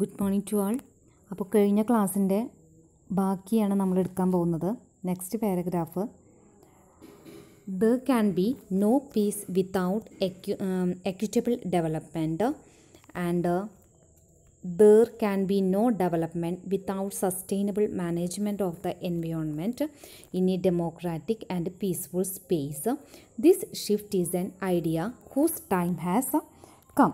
Good morning to ആൾ അപ്പോൾ കഴിഞ്ഞ ക്ലാസ്സിൻ്റെ ബാക്കിയാണ് നമ്മൾ എടുക്കാൻ പോകുന്നത് next paragraph there can be no peace without equitable development and there can be no development without sustainable management of the environment in a democratic and peaceful space this shift is an idea whose time has come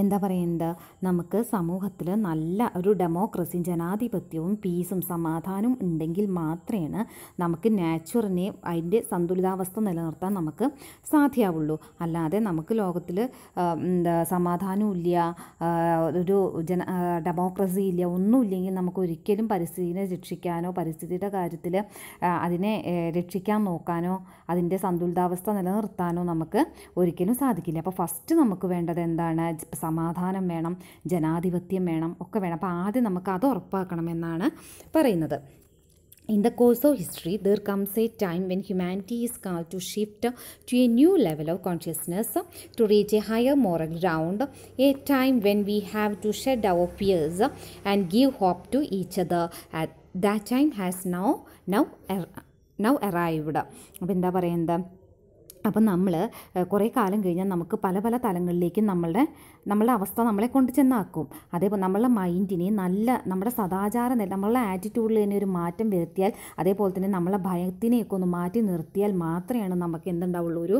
എന്താ പറയുന്നത് നമുക്ക് സമൂഹത്തിൽ നല്ല ഒരു ഡെമോക്രസിയും ജനാധിപത്യവും പീസും സമാധാനവും ഉണ്ടെങ്കിൽ മാത്രമാണ് നമുക്ക് നാച്ചുറിനെ അതിൻ്റെ സന്തുലിതാവസ്ഥ നിലനിർത്താൻ നമുക്ക് സാധ്യമാവുള്ളൂ അല്ലാതെ നമുക്ക് ലോകത്തിൽ എന്താ സമാധാനവും ഇല്ല ഒരു ജന ഡെമോക്രസി ഇല്ല ഒന്നുമില്ലെങ്കിൽ നമുക്ക് ഒരിക്കലും പരിസ്ഥിതിനെ രക്ഷിക്കാനോ പരിസ്ഥിതിയുടെ കാര്യത്തിൽ അതിനെ രക്ഷിക്കാൻ നോക്കാനോ അതിൻ്റെ സന്തുലിതാവസ്ഥ നിലനിർത്താനോ നമുക്ക് ഒരിക്കലും സാധിക്കില്ല അപ്പോൾ ഫസ്റ്റ് നമുക്ക് വേണ്ടത് എന്താണ് സമാധാനം വേണം ജനാധിപത്യം വേണം ഒക്കെ വേണം അപ്പോൾ ആദ്യം നമുക്ക് അത് ഉറപ്പാക്കണമെന്നാണ് പറയുന്നത് In the course of history, there comes a time when humanity is called to shift to a new level of consciousness, to reach a higher moral ground, a time when we have to shed our fears and give hope to each other. At that time has now now now arrived. അപ്പോൾ എന്താ പറയുന്നത് അപ്പം നമ്മൾ കുറേ കാലം കഴിഞ്ഞാൽ നമുക്ക് പല പല തലങ്ങളിലേക്കും നമ്മളുടെ നമ്മളുടെ അവസ്ഥ നമ്മളെ കൊണ്ട് ചെന്നാക്കും അതേപോലെ നമ്മളുടെ മൈൻഡിനെ നല്ല നമ്മുടെ സദാചാര നമ്മളുടെ ആറ്റിറ്റ്യൂഡിൽ തന്നെ ഒരു മാറ്റം വരുത്തിയാൽ അതേപോലെ തന്നെ നമ്മളെ ഭയത്തിനെയൊക്കെ ഒന്ന് മാറ്റി നിർത്തിയാൽ മാത്രമാണ് നമുക്ക് എന്തുണ്ടാവുള്ളൂ ഒരു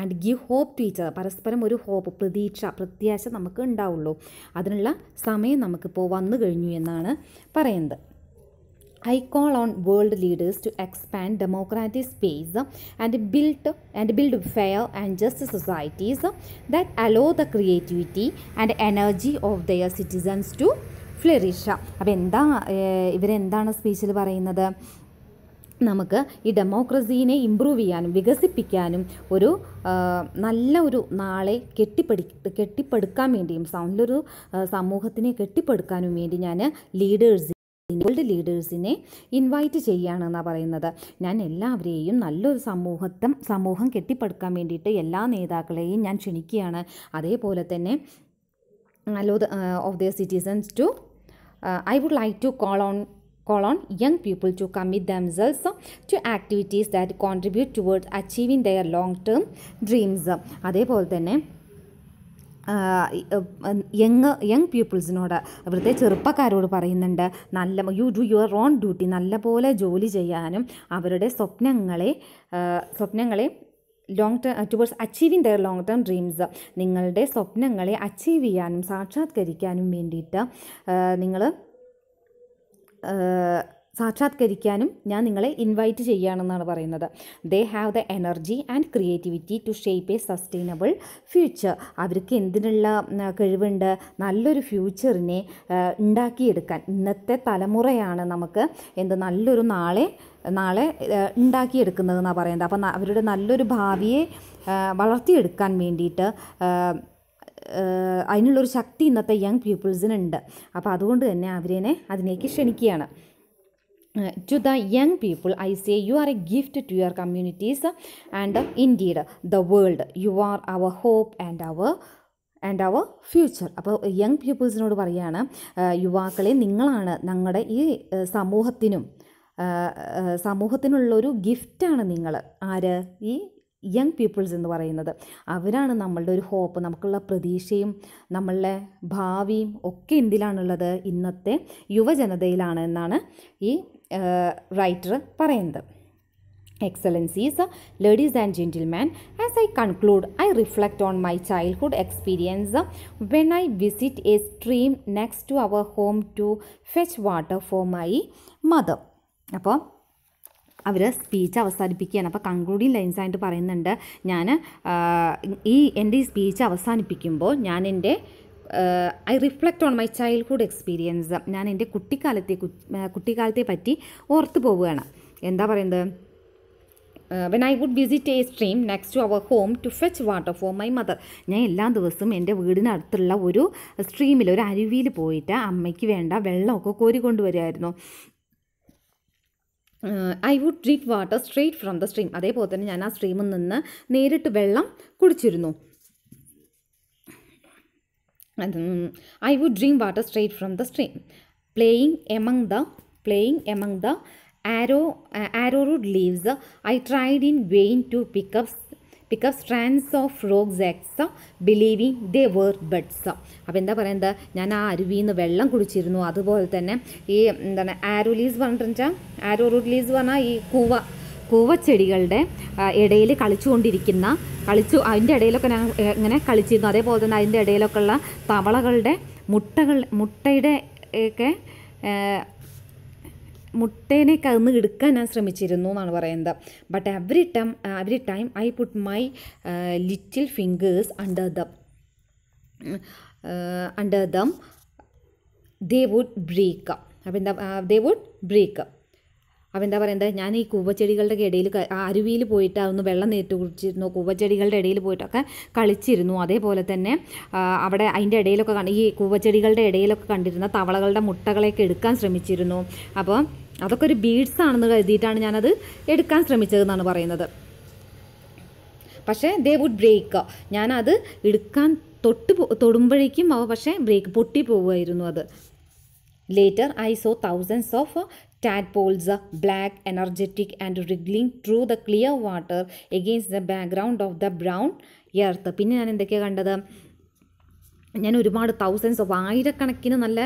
ആൻഡ് ഗീവ് ഹോപ്പ് ടു പരസ്പരം ഒരു ഹോപ്പ് പ്രതീക്ഷ പ്രത്യാശ നമുക്ക് ഉണ്ടാവുള്ളൂ അതിനുള്ള സമയം നമുക്കിപ്പോൾ വന്നു കഴിഞ്ഞു എന്നാണ് പറയുന്നത് I call on world leaders to expand democratic space and build and build fair and just societies that allow the creativity and energy of their citizens to ഫ്ലറിഷ അപ്പോൾ എന്താ ഇവരെന്താണ് സ്പീച്ചിൽ പറയുന്നത് നമുക്ക് ഈ ഡെമോക്രസീനെ ഇമ്പ്രൂവ് ചെയ്യാനും വികസിപ്പിക്കാനും ഒരു നല്ല ഒരു നാളെ കെട്ടിപ്പടി കെട്ടിപ്പടുക്കാൻ വേണ്ടിയും നല്ലൊരു സമൂഹത്തിനെ കെട്ടിപ്പടുക്കാനും വേണ്ടി ഞാൻ ലീഡേഴ്സ് വേൾഡ് ലീഡേഴ്സിനെ ഇൻവൈറ്റ് ചെയ്യുകയാണെന്നാണ് പറയുന്നത് ഞാൻ എല്ലാവരെയും നല്ലൊരു സമൂഹത്തം സമൂഹം കെട്ടിപ്പടുക്കാൻ വേണ്ടിയിട്ട് എല്ലാ നേതാക്കളെയും ഞാൻ ക്ഷണിക്കുകയാണ് അതേപോലെ തന്നെ law of the citizens too I would like to call on call on young people to commit themselves to activities that contribute towards achieving their long-term dreams. അതേപോലെ തന്നെ യങ് യങ് പീപ്പിൾസിനോട് ഇവിടുത്തെ ചെറുപ്പക്കാരോട് പറയുന്നുണ്ട് നല്ല you do your own duty നല്ലപോലെ ജോലി ചെയ്യാനും അവരുടെ സ്വപ്നങ്ങളെ സ്വപ്നങ്ങളെ long term towards achieving their long term dreams നിങ്ങളുടെ സ്വപ്നങ്ങളെ അച്ചീവ് ചെയ്യാനും സാക്ഷാത്കരിക്കാനും വേണ്ടിയിട്ട് നിങ്ങൾ സാക്ഷാത്കരിക്കാനും ഞാൻ നിങ്ങളെ ഇൻവൈറ്റ് ചെയ്യുകയാണെന്നാണ് പറയുന്നത് they have the energy and creativity to shape a sustainable future അവർക്ക് എന്തിനുള്ള കഴിവുണ്ട് നല്ലൊരു ഫ്യൂച്ചറിനെ ഉണ്ടാക്കിയെടുക്കാൻ ഇന്നത്തെ തലമുറയാണ് നമുക്ക് എന്ത് നല്ലൊരു നാളെ നാളെ ഉണ്ടാക്കിയെടുക്കുന്നതെന്നാണ് പറയുന്നത് അപ്പോൾ അവരുടെ നല്ലൊരു ഭാവിയെ വളർത്തിയെടുക്കാൻ വേണ്ടിയിട്ട് അതിനുള്ളൊരു ശക്തി ഇന്നത്തെ യങ് പീപ്പിൾസിനുണ്ട് അപ്പോൾ അതുകൊണ്ട് തന്നെ അവരെ അതിനേക്ക് ക്ഷണിക്കുകയാണ് to the young people i say you are a gift to your communities and indeed the world you are our hope and our and our future അപ്പോൾ യങ് പീപ്പിൾസിനോട് പറയുകയാണ് യുവാക്കളെ നിങ്ങളാണ് ഞങ്ങളുടെ ഈ സമൂഹത്തിനും സമൂഹത്തിനുള്ളൊരു ഗിഫ്റ്റാണ് നിങ്ങൾ ആര് ഈ യങ് പീപ്പിൾസ് എന്ന് പറയുന്നത് അവരാണ് നമ്മളുടെ ഒരു ഹോപ്പ് നമുക്കുള്ള പ്രതീക്ഷയും നമ്മളുടെ ഭാവിയും ഒക്കെ എന്തിലാണുള്ളത് ഇന്നത്തെ യുവജനതയിലാണ് എന്നാണ് ഈ റൈറ്റർ പറയുന്നത് excellencies ladies and gentleman as I conclude I reflect on my childhood experience when I visit a stream next to our home to fetch water for my mother അപ്പോൾ അവർ സ്പീച്ച് അവസാനിപ്പിക്കുകയാണ് അപ്പോൾ കൺക്ലൂഡിങ് ലൈൻസ് ആയിട്ട് പറയുന്നുണ്ട് ഞാൻ ഈ എൻ്റെ ഈ സ്പീച്ച് അവസാനിപ്പിക്കുമ്പോൾ ഞാൻ എൻ്റെ I reflect on my childhood experience ഞാൻ എൻ്റെ കുട്ടിക്കാലത്തെ കുട്ടിക്കാലത്തെ പറ്റി ഓർത്ത് പോവുകയാണ് എന്താ പറയുന്നത് when I would visit a stream next to our home to fetch water for my mother ഞാൻ എല്ലാ ദിവസവും എൻ്റെ വീടിനടുത്തുള്ള ഒരു സ്ട്രീമിൽ ഒരു അരുവിയിൽ പോയിട്ട് അമ്മയ്ക്ക് വേണ്ട വെള്ളമൊക്കെ കോരി കൊണ്ടുവരുമായിരുന്നു I would drink water straight from the stream അതേപോലെ തന്നെ ഞാൻ ആ സ്ട്രീമിൽ നിന്ന് നേരിട്ട് വെള്ളം കുടിച്ചിരുന്നു I would drink water straight from the stream. Playing among the playing among the arrow uh, arrowroot leaves, I tried in vain to pick up pick up strands of frogs eggs believing they were buds അപ്പോൾ എന്താ പറയുന്നത് ഞാൻ ആ അരുവിയിൽ നിന്ന് വെള്ളം കുടിച്ചിരുന്നു അതുപോലെ തന്നെ ഈ എന്താണ് ആരോ ലീവ്സ് പറഞ്ഞിട്ട് വെച്ചാൽ ആരോ റൂട്ട് ലീവ്സ് പറഞ്ഞാൽ ഈ കൂവ കൂവച്ചെടികളുടെ ഇടയിൽ കളിച്ചുകൊണ്ടിരിക്കുന്ന കളിച്ചു അതിൻ്റെ ഇടയിലൊക്കെ ഞാൻ ഇങ്ങനെ കളിച്ചിരുന്നു അതേപോലെ തന്നെ അതിൻ്റെ ഇടയിലൊക്കെ ഉള്ള തവളകളുടെ മുട്ടകൾ മുട്ടയുടെ ഒക്കെ മുട്ടേനെ കന്ന് എടുക്കാൻ ഞാൻ ശ്രമിച്ചിരുന്നു എന്നാണ് പറയുന്നത് but every time every time I put my little fingers under them under them they would break അപ്പം എന്താ ദേ വുഡ് ബ്രേക്ക് അപ്പോൾ എന്താ പറയുക ഞാൻ ഈ കൂവച്ചെടികളുടെ ഇടയിൽ അരുവിയിൽ പോയിട്ട് അതൊന്ന് വെള്ളം നേരിട്ട് കുടിച്ചിരുന്നു കൂവച്ചെടികളുടെ ഇടയിൽ പോയിട്ടൊക്കെ കളിച്ചിരുന്നു അതേപോലെ തന്നെ അവിടെ അതിൻ്റെ ഇടയിലൊക്കെ ഈ കൂവച്ചെടികളുടെ ഇടയിലൊക്കെ കണ്ടിരുന്ന തവളകളുടെ മുട്ടകളെയൊക്കെ എടുക്കാൻ ശ്രമിച്ചിരുന്നു അപ്പോൾ അതൊക്കെ ഒരു ബീഡ്സ് ആണെന്ന് കരുതിയിട്ടാണ് ഞാനത് എടുക്കാൻ ശ്രമിച്ചതെന്നാണ് പറയുന്നത് പക്ഷേ ദേ വുഡ് ബ്രേക്ക് ഞാനത് എടുക്കാൻ തൊട്ട് തൊടുമ്പോഴേക്കും അവ പക്ഷേ ബ്രേക്ക് പൊട്ടി പോവുമായിരുന്നു അത് later I saw thousands of Tadpoles are black, energetic and wriggling through the clear water against the background of the brown earth. പിന്നെ ഞാൻ എന്തൊക്കെയാണ് കണ്ടത് ഞാൻ ഒരുപാട് തൗസൻഡ്സ് ഓഫ് ആയിരക്കണക്കിന് നല്ല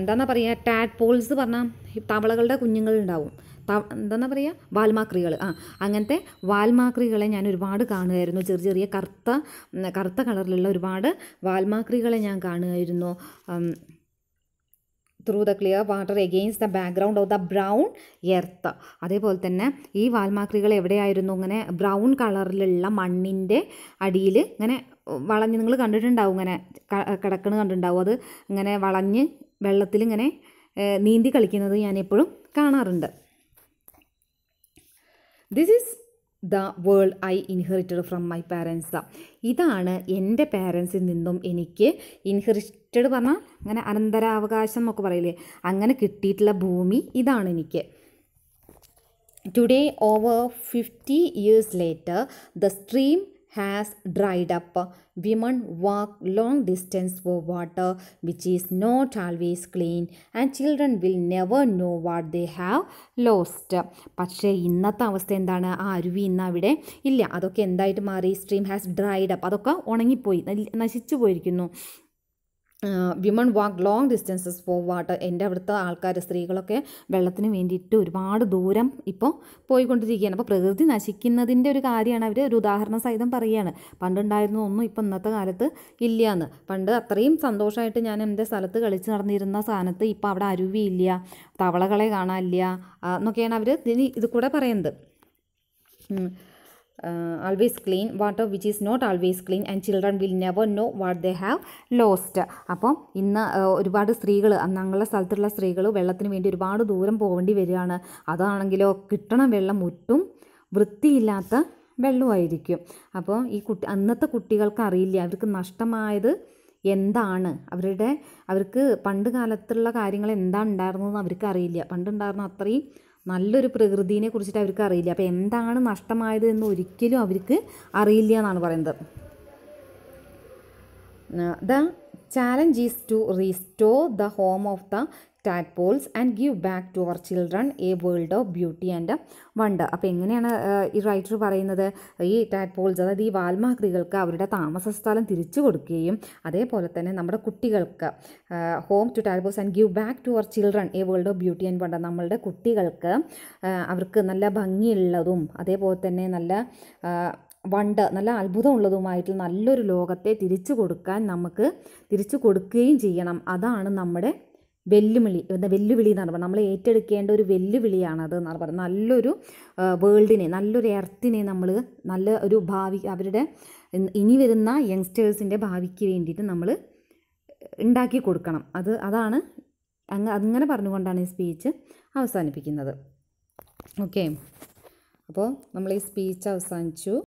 എന്താണെന്നാ പറയുക ടാഡ് പോൾസ് പറഞ്ഞാൽ തവളകളുടെ കുഞ്ഞുങ്ങളുണ്ടാവും എന്താണെന്ന് പറയുക വാൽമാക്രികൾ ആ അങ്ങനത്തെ വാൽമാക്രികളെ ഞാൻ ഒരുപാട് കാണുമായിരുന്നു ചെറിയ ചെറിയ കറുത്ത കറുത്ത കളറിലുള്ള ഒരുപാട് വാൽമാക്രികളെ ഞാൻ കാണുമായിരുന്നു through the clear water against the background of the brown earth അതേപോലെ തന്നെ ഈ വാൽമാക്രികൾ എവിടെയായിരുന്നു ഇങ്ങനെ ബ്രൗൺ കളറിലുള്ള മണ്ണിൻ്റെ അടിയിൽ ഇങ്ങനെ വളഞ്ഞ് നിങ്ങൾ കണ്ടിട്ടുണ്ടാവും ഇങ്ങനെ കിടക്കണ് കണ്ടിട്ടുണ്ടാവും അത് ഇങ്ങനെ വളഞ്ഞ് വെള്ളത്തിൽ ഇങ്ങനെ നീന്തി കളിക്കുന്നത് ഞാൻ എപ്പോഴും കാണാറുണ്ട് this is the world I inherited from my parents ഇതാണ് എൻ്റെ പാരൻസിൽ നിന്നും എനിക്ക് ഇൻഹെറിറ്റഡ് പറഞ്ഞാൽ അങ്ങനെ അനന്തരാവകാശം എന്നൊക്കെ പറയില്ലേ അങ്ങനെ കിട്ടിയിട്ടുള്ള ഭൂമി ഇതാണ് എനിക്ക് today over fifty years later the stream has dried up. Women walk long distance for water which is not always clean and children will never know what they have lost. പക്ഷേ ഇന്നത്തെ അവസ്ഥ എന്താണ് ആ അരുവി ഇന്ന് അവിടെ ഇല്ല അതൊക്കെ എന്തായിട്ട് മാറി സ്ട്രീം ഹാസ് ഡ്രൈഡ് അപ്പ് അതൊക്കെ ഉണങ്ങിപ്പോയി നശിച്ചു പോയിരിക്കുന്നു women walk long distances for water എൻ്റെ അവിടുത്തെ ആൾക്കാർ സ്ത്രീകളൊക്കെ വെള്ളത്തിന് വേണ്ടിയിട്ട് ഒരുപാട് ദൂരം ഇപ്പോൾ പോയിക്കൊണ്ടിരിക്കുകയാണ് അപ്പോൾ പ്രകൃതി നശിക്കുന്നതിൻ്റെ ഒരു കാര്യമാണ് അവർ ഒരു ഉദാഹരണ സഹിതം പറയുകയാണ് പണ്ടുണ്ടായിരുന്ന ഒന്നും ഇപ്പോൾ ഇന്നത്തെ കാലത്ത് എന്ന് പണ്ട് അത്രയും സന്തോഷമായിട്ട് ഞാൻ എൻ്റെ സ്ഥലത്ത് കളിച്ച് നടന്നിരുന്ന സ്ഥാനത്ത് ഇപ്പോൾ അവിടെ അരുവിയില്ല തവളകളെ കാണാനില്ല എന്നൊക്കെയാണ് അവർ ഇനി ഇത് കൂടെ പറയുന്നത് always clean water which is not always clean and children will never know what they have lost അപ്പം ഇന്ന് uh, ഒരുപാട് സ്ത്രീകൾ ഞങ്ങളുടെ സ്ഥലത്തുള്ള സ്ത്രീകൾ വെള്ളത്തിന് വേണ്ടി ഒരുപാട് ദൂരം പോകേണ്ടി വരികയാണ് അതാണെങ്കിലോ കിട്ടണ വെള്ളം ഒട്ടും വൃത്തിയില്ലാത്ത വെള്ളമായിരിക്കും അപ്പോൾ ഈ കുട്ടി അന്നത്തെ കുട്ടികൾക്ക് അറിയില്ല അവർക്ക് നഷ്ടമായത് എന്താണ് അവരുടെ അവർക്ക് പണ്ട് കാലത്തുള്ള കാര്യങ്ങൾ എന്താ ഉണ്ടായിരുന്നതെന്ന് അവർക്ക് അറിയില്ല പണ്ടുണ്ടായിരുന്ന അത്രയും നല്ലൊരു പ്രകൃതിയെ കുറിച്ചിട്ട് അവർക്ക് അറിയില്ല അപ്പോൾ എന്താണ് നഷ്ടമായത് എന്ന് ഒരിക്കലും അവർക്ക് അറിയില്ല എന്നാണ് പറയുന്നത് the challenge is to restore the home of the tadpoles and give back to our children a world of beauty and wonder അപ്പം എങ്ങനെയാണ് ഈ റൈറ്റർ പറയുന്നത് ഈ ടാറ്റ്പോൾസ് അതായത് ഈ വാൽമാക്രികൾക്ക് അവരുടെ താമസ സ്ഥലം തിരിച്ചു കൊടുക്കുകയും അതേപോലെ തന്നെ നമ്മുടെ കുട്ടികൾക്ക് home to tadpoles and give back to our children a world of beauty and wonder നമ്മളുടെ കുട്ടികൾക്ക് അവർക്ക് നല്ല ഭംഗിയുള്ളതും അതേപോലെ തന്നെ നല്ല വണ്ട് നല്ല അത്ഭുതമുള്ളതുമായിട്ട് നല്ലൊരു ലോകത്തെ തിരിച്ചു കൊടുക്കാൻ നമുക്ക് തിരിച്ചു കൊടുക്കുകയും ചെയ്യണം അതാണ് നമ്മുടെ വെല്ലുവിളി വെല്ലുവിളി എന്നാണ് പറയുന്നത് നമ്മൾ ഏറ്റെടുക്കേണ്ട ഒരു വെല്ലുവിളിയാണത് എന്നാണ് പറയുന്നത് നല്ലൊരു വേൾഡിനെ നല്ലൊരു എർത്തിനെ നമ്മൾ നല്ല ഒരു ഭാവി അവരുടെ ഇനി വരുന്ന യങ്സ്റ്റേഴ്സിൻ്റെ ഭാവിക്ക് വേണ്ടിയിട്ട് നമ്മൾ ഉണ്ടാക്കി കൊടുക്കണം അത് അതാണ് അങ്ങ് അങ്ങനെ പറഞ്ഞുകൊണ്ടാണ് ഈ സ്പീച്ച് അവസാനിപ്പിക്കുന്നത് ഓക്കെ അപ്പോൾ നമ്മൾ ഈ സ്പീച്ച് അവസാനിച്ചു